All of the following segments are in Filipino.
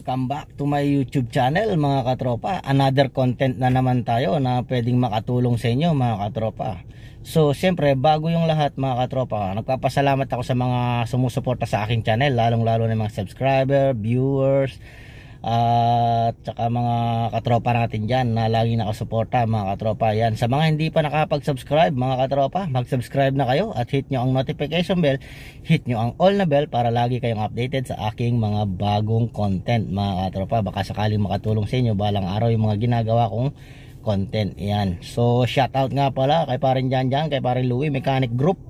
welcome back to my YouTube channel mga katropa. Another content na naman tayo na pwedeng makatulong sa inyo mga katropa. So siyempre bago yung lahat mga katropa, nagpapasalamat ako sa mga sumusuporta sa aking channel, lalong lalo na mga subscriber, viewers, at saka mga katropa natin dyan na lagi nakasuporta mga katropa yan sa mga hindi pa nakapag-subscribe mga katropa mag-subscribe na kayo at hit nyo ang notification bell hit nyo ang all na bell para lagi kayong updated sa aking mga bagong content mga katropa baka sakaling makatulong sa inyo balang araw yung mga ginagawa kong content yan so shout out nga pala kay parin Jan Jan kay parin Louie Mechanic Group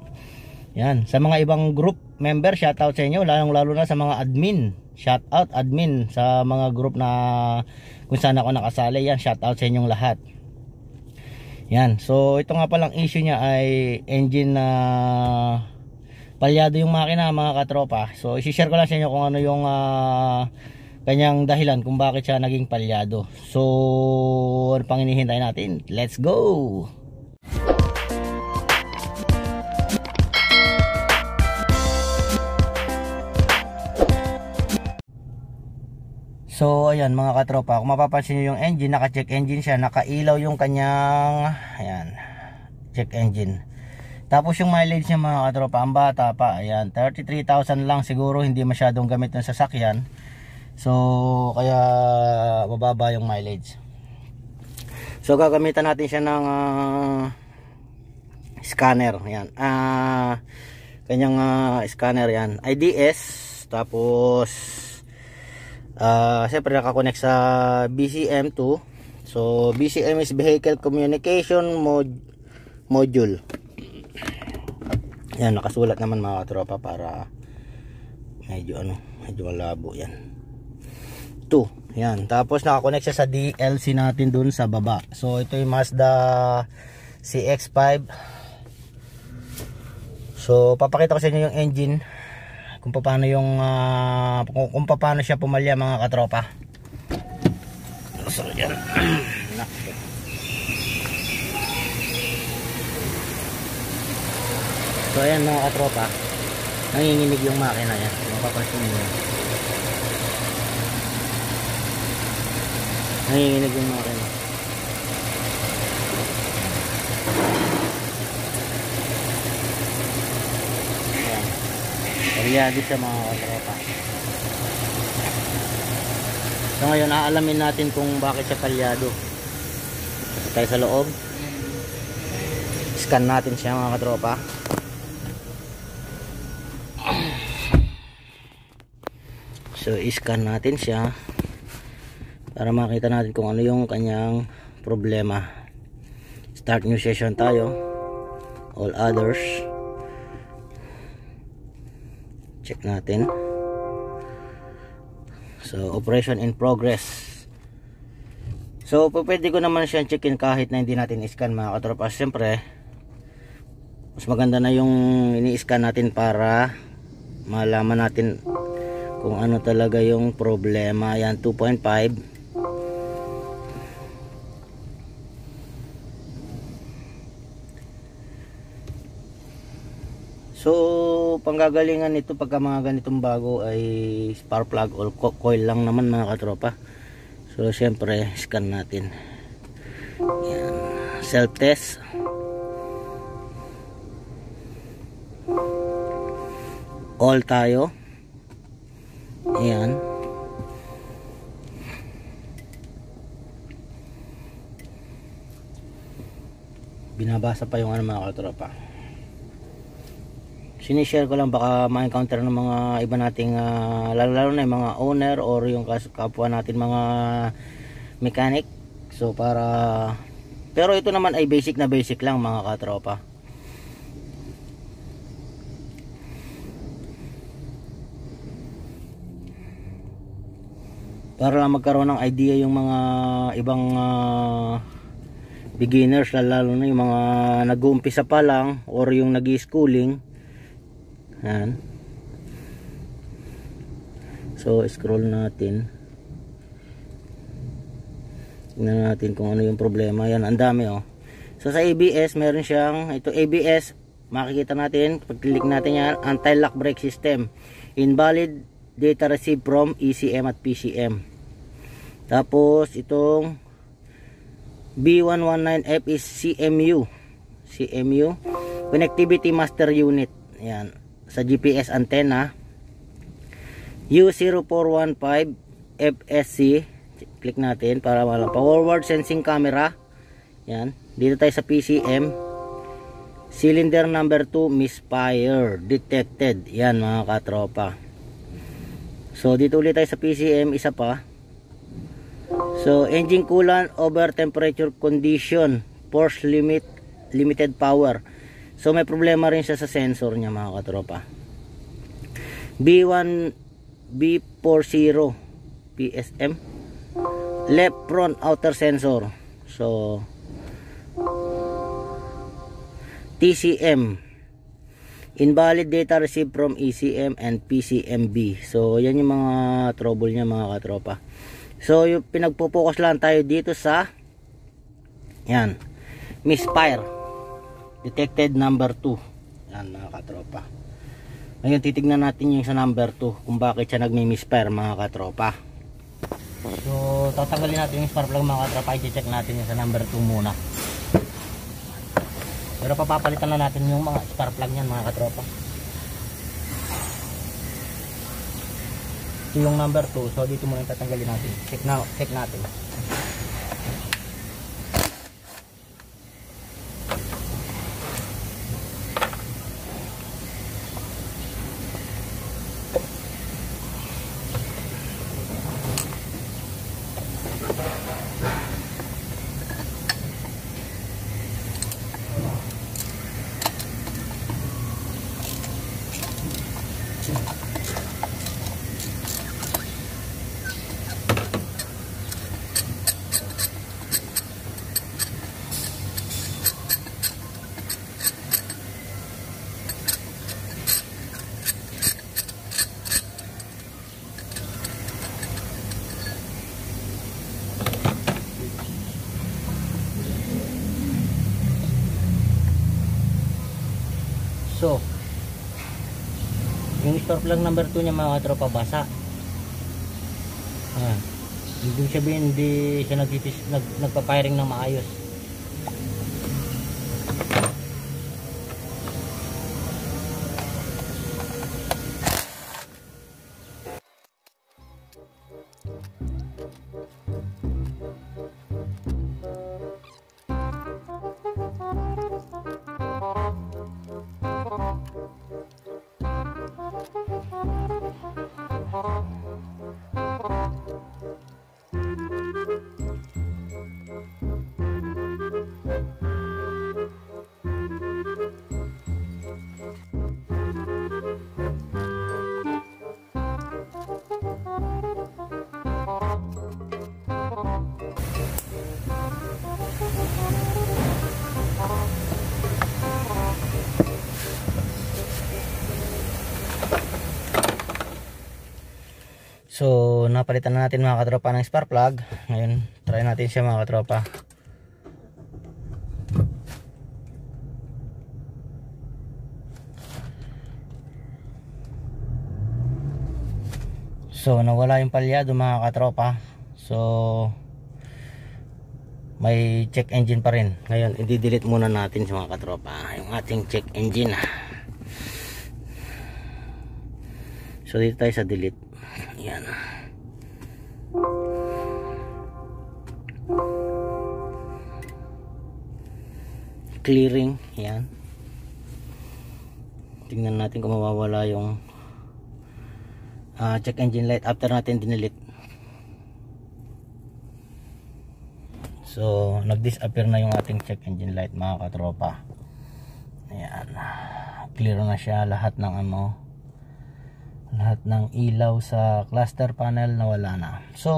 yan, sa mga ibang group member, shout out sa inyo, lalong lalo na sa mga admin. Shout out admin sa mga group na kung saan ako nakasali. Yan, shout out sa inyong lahat. Yan, so ito nga palang issue niya ay engine na palyado yung makina mga katropa. So isi-share ko lang sa inyo kung ano yung uh, kanyang dahilan kung bakit siya naging palyado. So ano pang hinihintay natin? Let's go! So, ayan mga katropa, kung mapapansin nyo yung engine, naka-check engine siya, nakailaw yung kanyang, ayan, check engine. Tapos yung mileage niya mga katropa, ang bata pa, ayan, 33,000 lang siguro, hindi masyadong gamit ng sasakyan. So, kaya bababa yung mileage. So, gagamitan natin siya ng uh, scanner, ayan, ah, uh, kanyang uh, scanner yan, IDS, tapos uh, siyempre nakakonect sa BCM2 so BCM is vehicle communication mod module yan nakasulat naman mga tropa para medyo ano medyo malabo yan 2 yan tapos nakakonect siya sa DLC natin dun sa baba so ito yung Mazda CX-5 so papakita ko sa inyo yung engine kung paano yung uh, kung, kung paano siya pumalya mga katropa so yan so ayan mga katropa nanginginig yung makina yan mapapansin nyo nanginginig yung makina Riyadi sa mga katropa. So ngayon aalamin natin kung bakit siya palyado. Kasi tayo sa loob. Scan natin siya mga katropa. So i-scan natin siya para makita natin kung ano yung kanyang problema. Start new session tayo. All others check natin so operation in progress so pwede ko naman siyang check in kahit na hindi natin iscan mga katropa siyempre mas maganda na yung ini-scan natin para malaman natin kung ano talaga yung problema yan 2.5 So, panggagalingan nito pagka mga ganitong bago ay spark plug or co coil lang naman mga katropa so syempre scan natin yan self test all tayo yan binabasa pa yung ano mga katropa sinishare ko lang baka ma-encounter ng mga iba nating uh, lalo lalo na yung mga owner or yung kapwa natin mga mechanic so para pero ito naman ay basic na basic lang mga katropa para lang magkaroon ng idea yung mga ibang uh, beginners lalo na yung mga nag-uumpisa pa lang or yung nag-schooling Ayan. So, scroll natin. Tingnan natin kung ano yung problema. Ayan, ang dami oh. So, sa ABS, meron siyang, ito ABS, makikita natin, pag-click natin yan, anti-lock brake system. Invalid data received from ECM at PCM. Tapos, itong B119F is CMU. CMU, Connectivity Master Unit. Ayan sa GPS antenna U0415 FSC click natin para malam forward sensing camera yan dito tayo sa PCM cylinder number 2 misfire detected yan mga katropa so dito ulit tayo sa PCM isa pa so engine coolant over temperature condition force limit limited power So may problema rin siya sa sensor niya mga katropa. B1 B40 PSM left front outer sensor. So TCM invalid data received from ECM and PCMB. So yan yung mga trouble niya mga katropa. So yung pinagpo-focus lang tayo dito sa yan misfire detected number 2 yan mga katropa ngayon titignan natin yung sa number 2 kung bakit siya nagmi-misfire mga katropa so tatanggalin natin yung spark plug mga katropa i-check natin yung sa number 2 muna pero papapalitan na natin yung mga spark plug niyan mga katropa ito yung number 2 so dito muna tatanggalin natin check, na, check natin turf lang number 2 niya mga katropa basa ah, hindi sabihin hindi siya nag, nag, nagpapiring ng maayos So, napalitan na natin mga katropa ng spark plug. Ngayon, try natin siya mga katropa. So, nawala yung palyado mga katropa. So, may check engine pa rin. Ngayon, i-delete muna natin sa mga katropa yung ating check engine. So, dito tayo sa delete. clearing yan tingnan natin kung mawawala yung uh, check engine light after natin dinilit so nag disappear na yung ating check engine light mga katropa yan clear na siya lahat ng ano lahat ng ilaw sa cluster panel nawala na so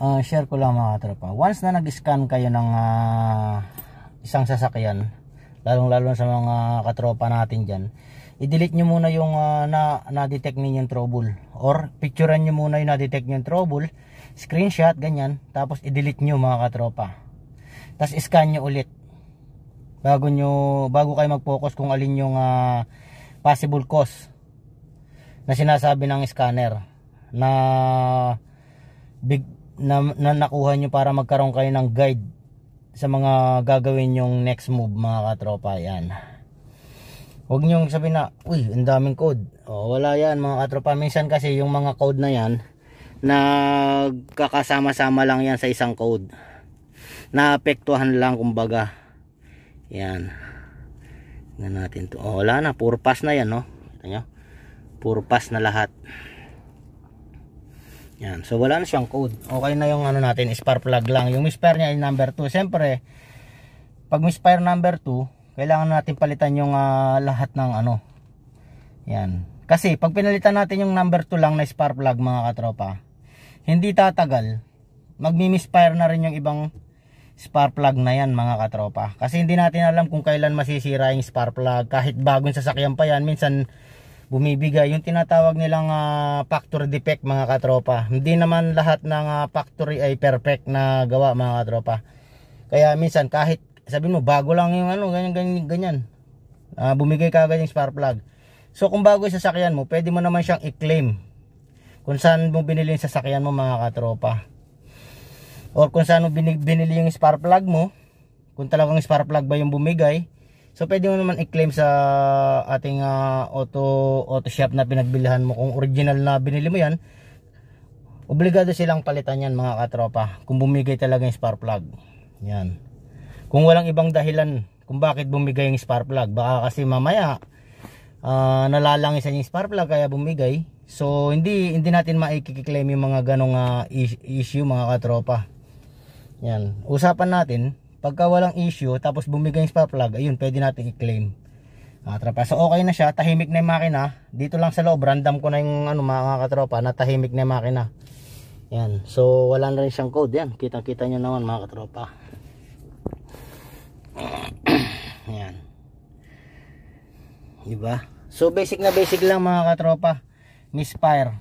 uh, share ko lang mga tropa once na nag-scan kayo ng uh, isang sasakyan lalong lalo sa mga katropa natin dyan i-delete nyo muna yung uh, na, na-detect ninyong trouble or picturean nyo muna yung na-detect nyo trouble screenshot ganyan tapos i-delete nyo mga katropa tapos scan nyo ulit bago nyo bago kayo mag-focus kung alin yung uh, possible cause na sinasabi ng scanner na big na, na nakuha nyo para magkaroon kayo ng guide sa mga gagawin yung next move mga katropa yan huwag nyong sabihin na uy ang daming code o, wala yan mga katropa minsan kasi yung mga code na yan nagkakasama-sama lang yan sa isang code naapektuhan lang kumbaga yan na natin to o, wala na puro pass na yan no Ito nyo puro pass na lahat yan. So wala na siyang code. Okay na yung ano natin, spark plug lang. Yung misfire niya ay number 2. Siyempre, pag misfire number 2, kailangan natin palitan yung uh, lahat ng ano. Yan. Kasi pag pinalitan natin yung number 2 lang na spark plug mga katropa, hindi tatagal. Magmi-misfire na rin yung ibang spark plug na yan mga katropa. Kasi hindi natin alam kung kailan masisira yung spark plug. Kahit bagong sasakyan pa yan, minsan bumibigay yung tinatawag nilang uh, factory defect mga katropa hindi naman lahat ng uh, factory ay perfect na gawa mga katropa kaya minsan kahit sabi mo bago lang yung ano ganyan ganyan ganyan uh, bumigay ka agad spark plug so kung bago yung sasakyan mo pwede mo naman siyang i-claim kung saan mo binili yung sasakyan mo mga katropa or kung saan mo binili yung spark plug mo kung talagang spark plug ba yung bumigay So pwede mo naman i-claim sa ating uh, auto auto shop na pinagbilihan mo kung original na binili mo 'yan. Obligado silang palitan 'yan mga katropa kung bumigay talaga yung spark plug. 'Yan. Kung walang ibang dahilan kung bakit bumigay yung spark plug, baka kasi mamaya uh, nalalangisan yung spark plug kaya bumigay. So hindi hindi natin maiki-claim yung mga ganong uh, issue mga katropa. 'Yan. Usapan natin Pagka walang issue, tapos bumigay yung spark plug, ayun, pwede natin i-claim. Ah, tropa. So okay na siya, tahimik na yung makina. Dito lang sa loob, random ko na yung ano, mga katropa, na tahimik na yung makina. Yan. So wala na rin siyang code yan. Kitang-kita niyo naman mga katropa. yan. diba So basic na basic lang mga katropa. Misfire.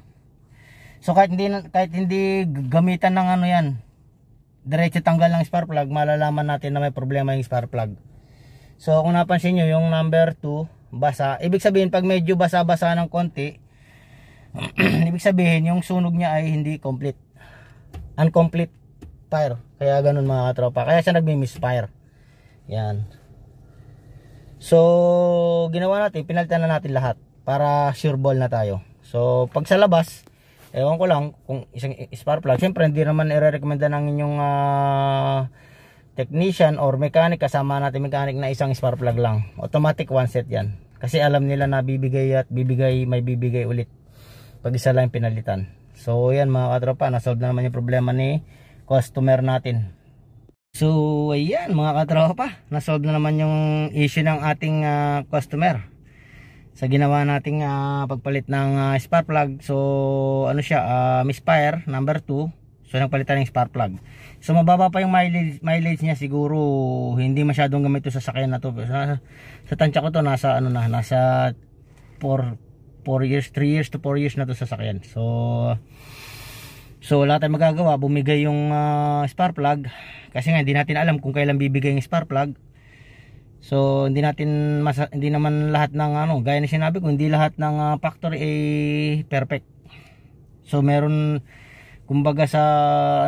So kahit hindi kahit hindi gamitan ng ano yan, diretso tanggal ng spark plug malalaman natin na may problema yung spark plug so kung napansin nyo yung number 2 basa ibig sabihin pag medyo basa basa ng konti ibig sabihin yung sunog niya ay hindi complete uncomplete fire kaya ganun mga katropa kaya siya nagmi-misfire yan so ginawa natin pinalitan na natin lahat para sure ball na tayo so pag sa labas ewan ko lang kung isang spark plug syempre hindi naman i-recommenda ng inyong uh, technician or mechanic kasama natin mechanic na isang spark plug lang automatic one set yan kasi alam nila na bibigay at bibigay may bibigay ulit pag isa lang pinalitan so yan mga katropa nasolve na naman yung problema ni customer natin so ayan mga katropa nasolve na naman yung issue ng ating uh, customer sa ginawa nating uh, pagpalit ng uh, spark plug so ano siya uh, misfire number 2 so nagpalitan ng spark plug so mababa pa yung mileage, mileage niya siguro hindi masyadong gamit to sa sakyan na to so, sa tansya ko to nasa ano na nasa 4 4 years 3 years to 4 years na to sa sakyan so So wala tayong magagawa, bumigay yung uh, spark plug kasi nga hindi natin alam kung kailan bibigay yung spark plug So hindi natin masa, hindi naman lahat ng ano, gaya ng sinabi ko, hindi lahat ng uh, factory ay eh, perfect. So meron kumbaga sa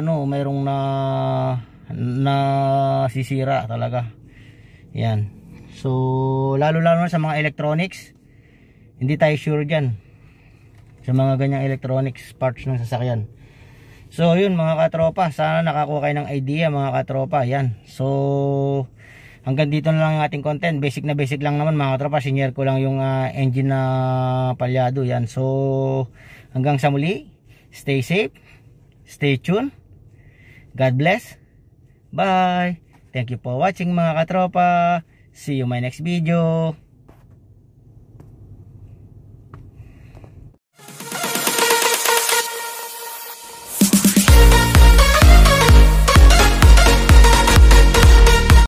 ano, merong na na sisira talaga. Yan. So lalo lalo na sa mga electronics, hindi tayo sure diyan sa mga ganyang electronics parts ng sasakyan. So yun mga katropa, sana nakakuha kayo ng idea mga katropa. Yan. So hanggang dito na lang ang ating content basic na basic lang naman mga katropa senior ko lang yung uh, engine na palyado yan so hanggang sa muli stay safe stay tuned God bless bye thank you for watching mga katropa see you my next video